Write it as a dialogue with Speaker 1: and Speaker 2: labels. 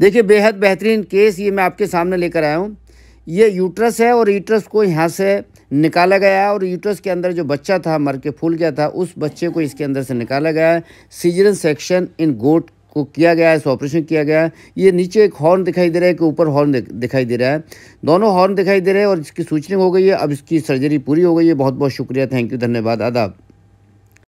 Speaker 1: देखिए बेहद बेहतरीन केस ये मैं आपके सामने लेकर आया हूँ ये यूट्रस है और यूट्रस को यहाँ से निकाला गया है और यूट्रस के अंदर जो बच्चा था मर के फूल गया था उस बच्चे को इसके अंदर से निकाला गया है सीजरन सेक्शन इन गोट को किया गया है इस ऑपरेशन किया गया है ये नीचे एक हॉर्न दिखाई दे रहा है कि ऊपर हॉर्न दिखाई दे रहा है दोनों हॉर्न दिखाई दे रहे हैं और इसकी सूचना हो गई है अब इसकी सर्जरी पूरी हो गई है बहुत बहुत शुक्रिया थैंक यू धन्यवाद आदाब